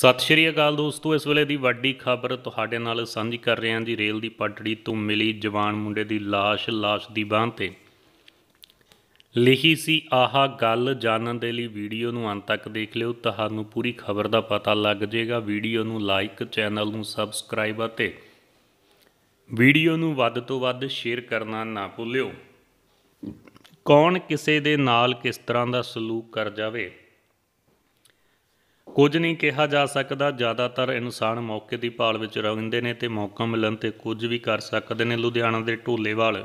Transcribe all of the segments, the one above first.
ਸਤਿ ਸ਼੍ਰੀ ਅਕਾਲ ਦੋਸਤੋ ਇਸ ਵੇਲੇ ਦੀ ਵੱਡੀ ਖਬਰ ਤੁਹਾਡੇ ਨਾਲ ਸਾਂਝੀ ਕਰ ਰਹੇ ਹਾਂ ਜੀ ਰੇਲ ਦੀ ਪਟੜੀ ਤੋਂ ਮਿਲੀ ਜਵਾਨ ਮੁੰਡੇ ਦੀ লাশ লাশ ਦੀ ਬਾਹ ਤੇ ਲਿਖੀ ਸੀ ਆਹਾ ਗੱਲ ਜਾਣਨ ਦੇ ਲਈ ਵੀਡੀਓ ਨੂੰ ਅੰਤ ਤੱਕ ਦੇਖ ਲਿਓ ਤੁਹਾਨੂੰ ਪੂਰੀ ਖਬਰ ਦਾ ਪਤਾ ਲੱਗ ਜਾਏਗਾ ਵੀਡੀਓ ਨੂੰ ਲਾਈਕ ਚੈਨਲ ਨੂੰ ਸਬਸਕ੍ਰਾਈਬ ਅਤੇ ਵੀਡੀਓ ਨੂੰ ਵੱਧ ਤੋਂ ਵੱਧ ਸ਼ੇਅਰ ਕਰਨਾ ਨਾ ਭੁੱਲਿਓ ਕੌਣ ਕਿਸੇ ਦੇ ਨਾਲ ਕਿਸ ਤਰ੍ਹਾਂ ਦਾ ਸਲੂਕ ਕਰ ਜਾਵੇ ਕੁਝ ਨਹੀਂ ਕਿਹਾ ਜਾ ਸਕਦਾ ਜ਼ਿਆਦਾਤਰ ਇਨਸਾਨ ਮੌਕੇ ਦੀ ਭਾਲ ਵਿੱਚ ਰਹਿੰਦੇ ਨੇ ਤੇ ਮੌਕਾ ਮਿਲਣ ਤੇ ਕੁਝ ਵੀ ਕਰ ਸਕਦੇ ਨੇ ਲੁਧਿਆਣਾ ਦੇ ਢੋਲੇਵਾਲ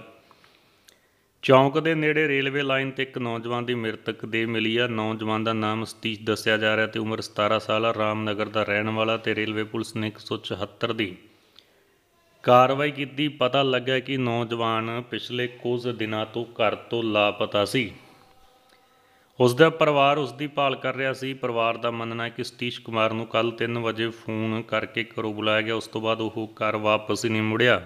ਚੌਂਕ ਦੇ ਨੇੜੇ ਰੇਲਵੇ ਲਾਈਨ ਤੇ ਇੱਕ ਨੌਜਵਾਨ ਦੀ ਮ੍ਰਿਤਕ ਦੇ ਮਿਲੀ ਆ ਨੌਜਵਾਨ ਦਾ ਨਾਮ ਸਤੀਸ਼ ਦੱਸਿਆ ਜਾ ਰਿਹਾ ਤੇ ਉਮਰ 17 ਸਾਲ ਆ ਰਾਮਨਗਰ ਦਾ ਰਹਿਣ ਵਾਲਾ ਤੇ ਰੇਲਵੇ ਪੁਲਿਸ ਨੇ 174 ਦੀ ਕਾਰਵਾਈ ਕੀਤੀ ਪਤਾ ਲੱਗਾ ਕਿ ਨੌਜਵਾਨ ਪਿਛਲੇ ਕੁਝ ਦਿਨਾਂ ਤੋਂ ਘਰ ਤੋਂ ਲਾਪਤਾ ਸੀ ਉਸ ਦਾ ਪਰਿਵਾਰ ਉਸ ਦੀ ਭਾਲ ਕਰ ਰਿਹਾ ਸੀ ਪਰਿਵਾਰ ਦਾ ਮੰਨਣਾ ਹੈ ਕਿ ਸਤੀਸ਼ ਕੁਮਾਰ ਨੂੰ ਕੱਲ 3 ਵਜੇ ਫੋਨ ਕਰਕੇ ਘਰੋਂ ਬੁਲਾਇਆ ਗਿਆ ਉਸ ਤੋਂ ਬਾਅਦ ਉਹ ਘਰ ਵਾਪਸ ਹੀ ਨਹੀਂ ਮੁੜਿਆ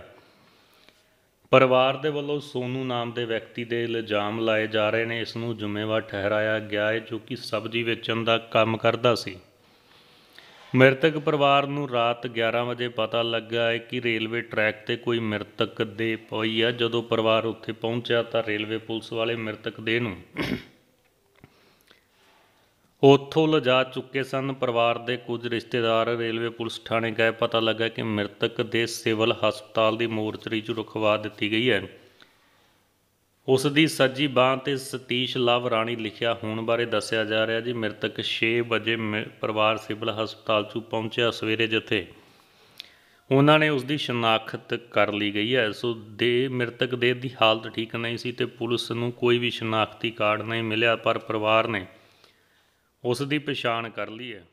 ਪਰਿਵਾਰ ਦੇ ਵੱਲੋਂ ਸੋਨੂ ਨਾਮ ਦੇ ਵਿਅਕਤੀ ਦੇ ਇਲਜ਼ਾਮ ਲਾਏ ਜਾ ਰਹੇ ਨੇ ਇਸ ਨੂੰ ਜ਼ਿੰਮੇਵਾਰ ਠਹਿਰਾਇਆ ਗਿਆ ਹੈ ਜੋ ਕਿ ਸਬਜ਼ੀ ਵੇਚਣ ਦਾ ਕੰਮ ਕਰਦਾ ਸੀ ਮ੍ਰਿਤਕ ਪਰਿਵਾਰ ਨੂੰ ਰਾਤ 11 ਵਜੇ ਪਤਾ ਲੱਗਾ ਹੈ ਕਿ ਰੇਲਵੇ ਟਰੈਕ ਤੇ ਕੋਈ ਮ੍ਰਿਤਕ ਦੇ ਪਈ ਹੈ ਜਦੋਂ ਪਰਿਵਾਰ ਉੱਥੇ ਪਹੁੰਚਿਆ ਤਾਂ ਰੇਲਵੇ ਪੁਲਿਸ ਵਾਲੇ ਮ੍ਰਿਤਕ ਦੇ ਨੂੰ ਉੱਥੋਂ ਲਿਜਾ ਚੁੱਕੇ ਸਨ ਪਰਿਵਾਰ ਦੇ ਕੁਝ ਰਿਸ਼ਤੇਦਾਰ ਰੇਲਵੇ ਪੁਲਿਸ ਥਾਣੇ ਗਏ ਪਤਾ ਲੱਗਾ ਕਿ ਮ੍ਰਿਤਕ ਦੇ ਸਿਵਲ ਹਸਪਤਾਲ ਦੀ ਮੋਰਚਰੀ 'ਚ ਰੁਖਵਾ ਦਿੱਤੀ ਗਈ ਹੈ ਉਸ ਦੀ ਸੱਜੀ ਬਾਹ ਤੇ ਸਤੀਸ਼ ਲਵ ਰਾਣੀ ਲਿਖਿਆ ਹੋਣ ਬਾਰੇ ਦੱਸਿਆ ਜਾ ਰਿਹਾ ਜੀ ਮ੍ਰਿਤਕ 6 ਵਜੇ ਪਰਿਵਾਰ ਸਿਵਲ ਹਸਪਤਾਲ 'ਚ ਪਹੁੰਚਿਆ ਸਵੇਰੇ ਜਿੱਥੇ ਉਹਨਾਂ ਨੇ ਉਸ ਦੀ ਸ਼ਨਾਖਤ ਕਰ ਲਈ ਗਈ ਹੈ ਸੋ ਦੇ ਮ੍ਰਿਤਕ ਦੇ ਦੀ ਹਾਲਤ ਠੀਕ ਨਹੀਂ ਸੀ ਤੇ ਪੁਲਿਸ ਨੂੰ ਕੋਈ ਵੀ ਸ਼ਨਾਖਤੀ ਕਾਰਡ ਨਹੀਂ ਮਿਲਿਆ ਪਰ ਪਰਿਵਾਰ ਨੇ ਉਸ ਦੀ ਪਛਾਣ ਕਰ ਲਈ ਹੈ